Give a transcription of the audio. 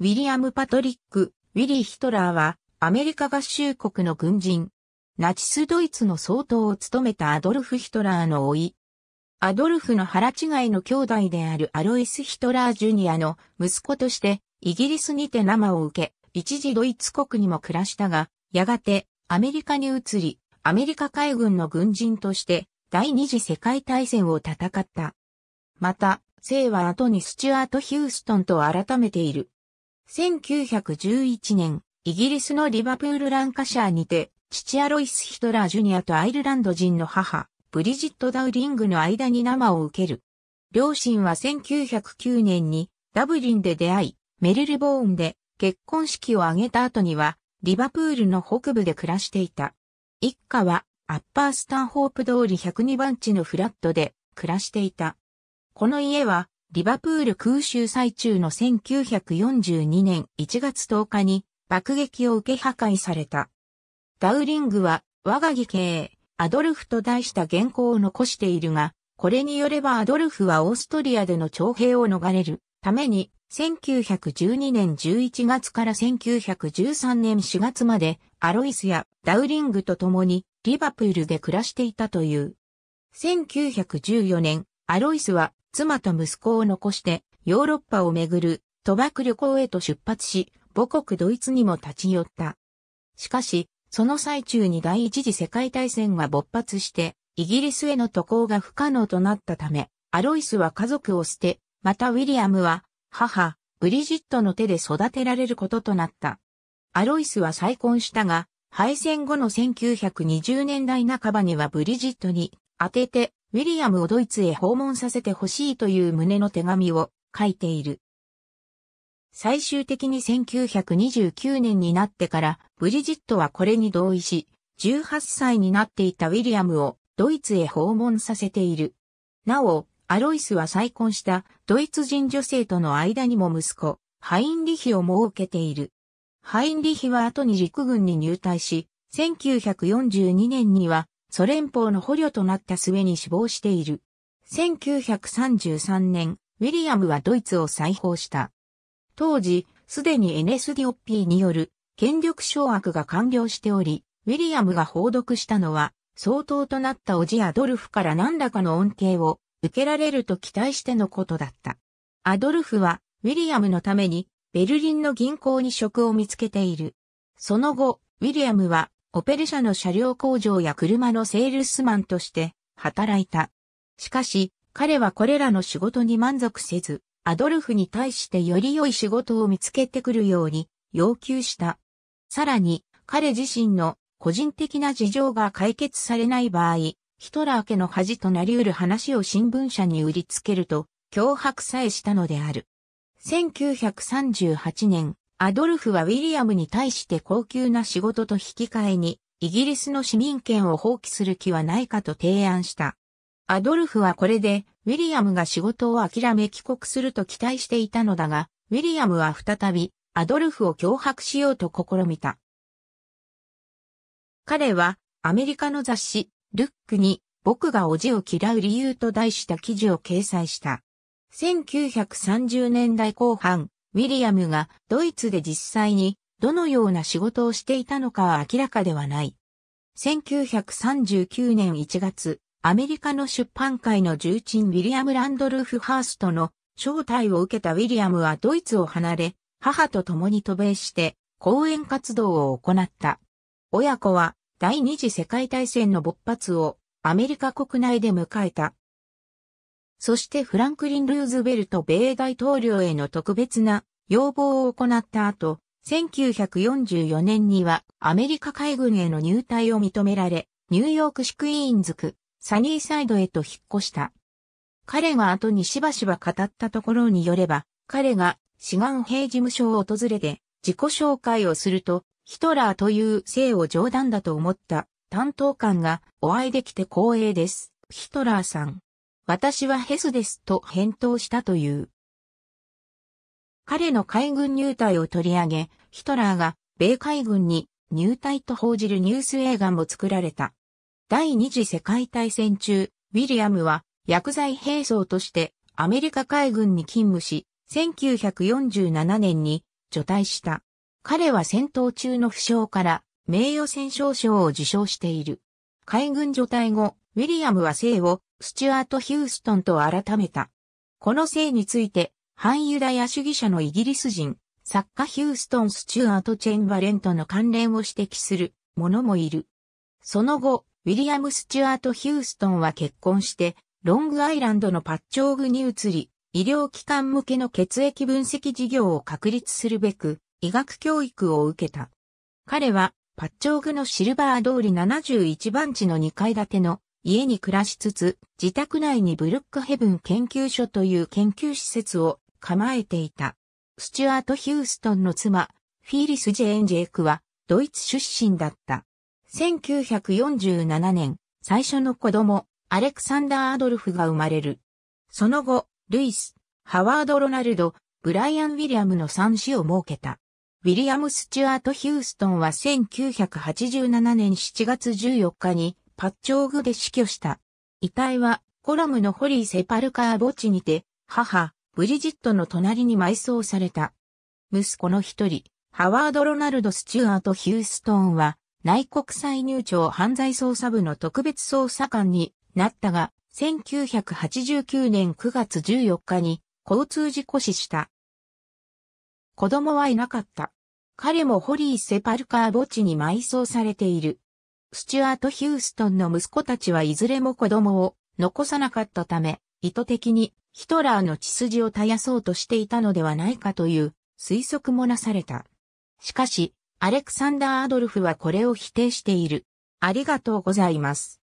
ウィリアム・パトリック・ウィリー・ヒトラーは、アメリカ合衆国の軍人、ナチスドイツの総統を務めたアドルフ・ヒトラーの甥。アドルフの腹違いの兄弟であるアロイス・ヒトラー・ジュニアの息子として、イギリスにて生を受け、一時ドイツ国にも暮らしたが、やがてアメリカに移り、アメリカ海軍の軍人として第二次世界大戦を戦った。また、生は後にスチュアート・ヒューストンと改めている。1911年、イギリスのリバプールランカシャーにて、父アロイス・ヒトラー・ジュニアとアイルランド人の母、ブリジット・ダウリングの間に生を受ける。両親は1909年にダブリンで出会い、メルルボーンで結婚式を挙げた後には、リバプールの北部で暮らしていた。一家は、アッパースタンホープ通り102番地のフラットで暮らしていた。この家は、リバプール空襲最中の1942年1月10日に爆撃を受け破壊された。ダウリングは我が義兄、アドルフと題した原稿を残しているが、これによればアドルフはオーストリアでの徴兵を逃れるために、1912年11月から1913年4月までアロイスやダウリングと共にリバプールで暮らしていたという。1914年、アロイスは妻と息子を残してヨーロッパをめぐる賭博旅行へと出発し、母国ドイツにも立ち寄った。しかし、その最中に第一次世界大戦が勃発して、イギリスへの渡航が不可能となったため、アロイスは家族を捨て、またウィリアムは、母、ブリジットの手で育てられることとなった。アロイスは再婚したが、敗戦後の1920年代半ばにはブリジットに当ててウィリアムをドイツへ訪問させてほしいという旨の手紙を書いている。最終的に1929年になってからブリジットはこれに同意し、18歳になっていたウィリアムをドイツへ訪問させている。なお、アロイスは再婚したドイツ人女性との間にも息子、ハインリヒを設けている。ハインリヒは後に陸軍に入隊し、1942年にはソ連邦の捕虜となった末に死亡している。1933年、ウィリアムはドイツを再訪した。当時、すでにエネス o p オッピーによる権力掌握が完了しており、ウィリアムが報読したのは、相当となったおじアドルフから何らかの恩恵を受けられると期待してのことだった。アドルフは、ウィリアムのために、ベルリンの銀行に職を見つけている。その後、ウィリアムは、オペル社の車両工場や車のセールスマンとして働いた。しかし、彼はこれらの仕事に満足せず、アドルフに対してより良い仕事を見つけてくるように要求した。さらに、彼自身の個人的な事情が解決されない場合、ヒトラー家の恥となり得る話を新聞社に売りつけると、脅迫さえしたのである。1938年、アドルフはウィリアムに対して高級な仕事と引き換えに、イギリスの市民権を放棄する気はないかと提案した。アドルフはこれで、ウィリアムが仕事を諦め帰国すると期待していたのだが、ウィリアムは再び、アドルフを脅迫しようと試みた。彼は、アメリカの雑誌、ルックに、僕がおじを嫌う理由と題した記事を掲載した。1930年代後半、ウィリアムがドイツで実際にどのような仕事をしていたのかは明らかではない。1939年1月、アメリカの出版界の重鎮ウィリアム・ランドルフ・ハーストの招待を受けたウィリアムはドイツを離れ、母と共に渡米して、講演活動を行った。親子は第二次世界大戦の勃発をアメリカ国内で迎えた。そしてフランクリン・ルーズベルト米大統領への特別な要望を行った後、1944年にはアメリカ海軍への入隊を認められ、ニューヨーク市クイーンズク、サニーサイドへと引っ越した。彼が後にしばしば語ったところによれば、彼が志願兵事務所を訪れて自己紹介をすると、ヒトラーという姓を冗談だと思った担当官がお会いできて光栄です。ヒトラーさん、私はヘスですと返答したという。彼の海軍入隊を取り上げ、ヒトラーが米海軍に入隊と報じるニュース映画も作られた。第二次世界大戦中、ウィリアムは薬剤兵装としてアメリカ海軍に勤務し、1947年に除隊した。彼は戦闘中の負傷から名誉戦勝賞を受賞している。海軍除隊後、ウィリアムは姓をスチュアート・ヒューストンと改めた。この姓について、反ユダヤ主義者のイギリス人、作家ヒューストン・スチュアート・チェンバレンとの関連を指摘する者もいる。その後、ウィリアム・スチュアート・ヒューストンは結婚して、ロングアイランドのパッチョーグに移り、医療機関向けの血液分析事業を確立するべく、医学教育を受けた。彼は、パッチョーグのシルバー通り71番地の2階建ての家に暮らしつつ、自宅内にブルックヘブン研究所という研究施設を構えていた。スチュアート・ヒューストンの妻、フィーリス・ジェーン・ジェイクは、ドイツ出身だった。1947年、最初の子供、アレクサンダー・アドルフが生まれる。その後、ルイス、ハワード・ロナルド、ブライアン・ウィリアムの三子を設けた。ウィリアム・スチュアート・ヒューストンは1987年7月14日にパッチョーグで死去した。遺体はコラムのホリー・セパルカー墓地にて、母、ブリジットの隣に埋葬された。息子の一人、ハワード・ロナルド・スチュアート・ヒューストーンは、内国歳入庁犯罪捜査部の特別捜査官になったが、1989年9月14日に交通事故死した。子供はいなかった。彼もホリー・セパルカー墓地に埋葬されている。スチュアート・ヒューストンの息子たちはいずれも子供を残さなかったため、意図的にヒトラーの血筋を絶やそうとしていたのではないかという推測もなされた。しかし、アレクサンダー・アドルフはこれを否定している。ありがとうございます。